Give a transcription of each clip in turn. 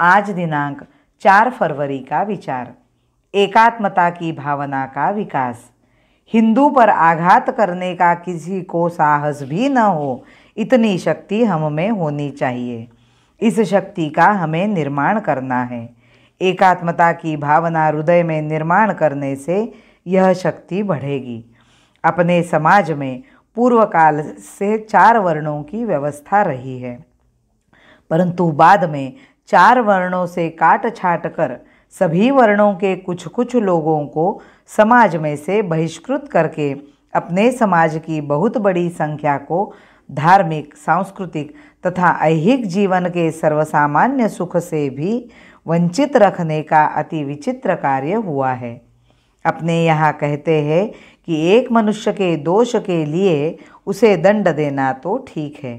आज दिनांक चार फरवरी का विचार एकात्मता की भावना का विकास हिंदू पर आघात करने का किसी को साहस भी न हो इतनी शक्ति हम में होनी चाहिए इस शक्ति का हमें निर्माण करना है एकात्मता की भावना हृदय में निर्माण करने से यह शक्ति बढ़ेगी अपने समाज में पूर्व काल से चार वर्णों की व्यवस्था रही है परंतु बाद में चार वर्णों से काट छाट कर सभी वर्णों के कुछ कुछ लोगों को समाज में से बहिष्कृत करके अपने समाज की बहुत बड़ी संख्या को धार्मिक सांस्कृतिक तथा ऐहिक जीवन के सर्वसामान्य सुख से भी वंचित रखने का अति विचित्र कार्य हुआ है अपने यहाँ कहते हैं कि एक मनुष्य के दोष के लिए उसे दंड देना तो ठीक है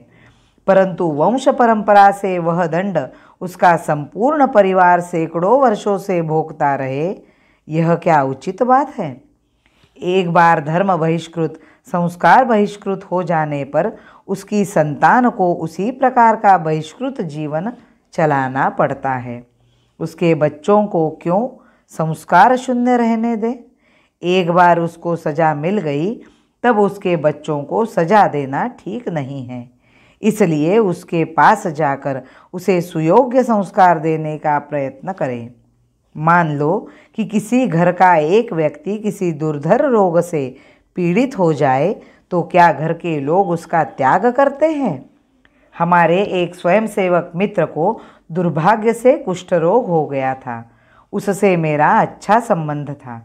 परंतु वंश परंपरा से वह दंड उसका संपूर्ण परिवार सैकड़ों वर्षों से भोगता रहे यह क्या उचित बात है एक बार धर्म बहिष्कृत संस्कार बहिष्कृत हो जाने पर उसकी संतान को उसी प्रकार का बहिष्कृत जीवन चलाना पड़ता है उसके बच्चों को क्यों संस्कार शून्य रहने दें एक बार उसको सज़ा मिल गई तब उसके बच्चों को सज़ा देना ठीक नहीं है इसलिए उसके पास जाकर उसे सुयोग्य संस्कार देने का प्रयत्न करें मान लो कि किसी घर का एक व्यक्ति किसी दुर्धर रोग से पीड़ित हो जाए तो क्या घर के लोग उसका त्याग करते हैं हमारे एक स्वयंसेवक मित्र को दुर्भाग्य से कुष्ठ रोग हो गया था उससे मेरा अच्छा संबंध था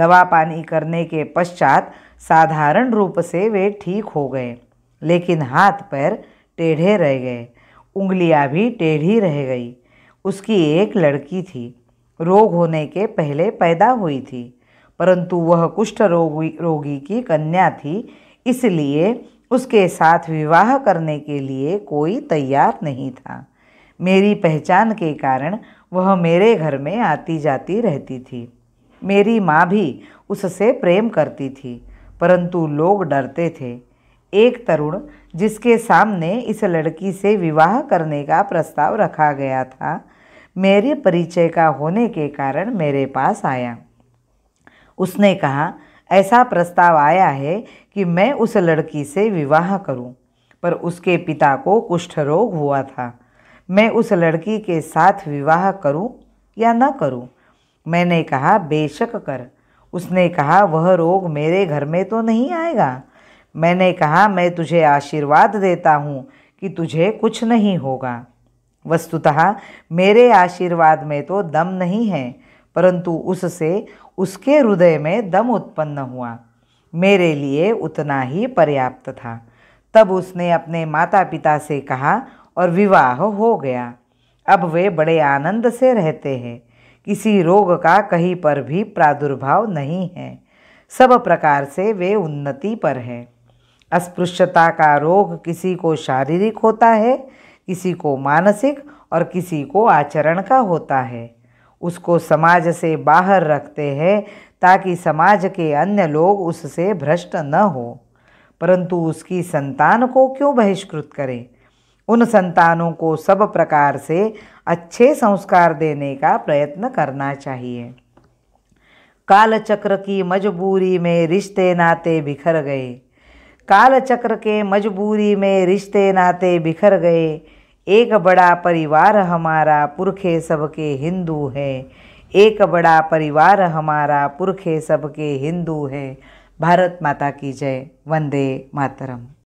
दवा पानी करने के पश्चात साधारण रूप से वे ठीक हो गए लेकिन हाथ पैर टेढ़े रह गए उंगलियां भी टेढ़ी रह गई उसकी एक लड़की थी रोग होने के पहले पैदा हुई थी परंतु वह कुष्ठ रोगी रोगी की कन्या थी इसलिए उसके साथ विवाह करने के लिए कोई तैयार नहीं था मेरी पहचान के कारण वह मेरे घर में आती जाती रहती थी मेरी माँ भी उससे प्रेम करती थी परंतु लोग डरते थे एक तरुण जिसके सामने इस लड़की से विवाह करने का प्रस्ताव रखा गया था मेरे परिचय का होने के कारण मेरे पास आया उसने कहा ऐसा प्रस्ताव आया है कि मैं उस लड़की से विवाह करूं, पर उसके पिता को कुष्ठ रोग हुआ था मैं उस लड़की के साथ विवाह करूं या न करूं? मैंने कहा बेशक कर उसने कहा वह रोग मेरे घर में तो नहीं आएगा मैंने कहा मैं तुझे आशीर्वाद देता हूँ कि तुझे कुछ नहीं होगा वस्तुतः मेरे आशीर्वाद में तो दम नहीं है परंतु उससे उसके हृदय में दम उत्पन्न हुआ मेरे लिए उतना ही पर्याप्त था तब उसने अपने माता पिता से कहा और विवाह हो गया अब वे बड़े आनंद से रहते हैं किसी रोग का कहीं पर भी प्रादुर्भाव नहीं है सब प्रकार से वे उन्नति पर हैं अस्पृश्यता का रोग किसी को शारीरिक होता है किसी को मानसिक और किसी को आचरण का होता है उसको समाज से बाहर रखते हैं ताकि समाज के अन्य लोग उससे भ्रष्ट न हो परंतु उसकी संतान को क्यों बहिष्कृत करें उन संतानों को सब प्रकार से अच्छे संस्कार देने का प्रयत्न करना चाहिए कालचक्र की मजबूरी में रिश्ते नाते बिखर गए कालचक्र के मजबूरी में रिश्ते नाते बिखर गए एक बड़ा परिवार हमारा पुरखे सबके हिंदू हैं एक बड़ा परिवार हमारा पुरखे सबके हिंदू हैं भारत माता की जय वंदे मातरम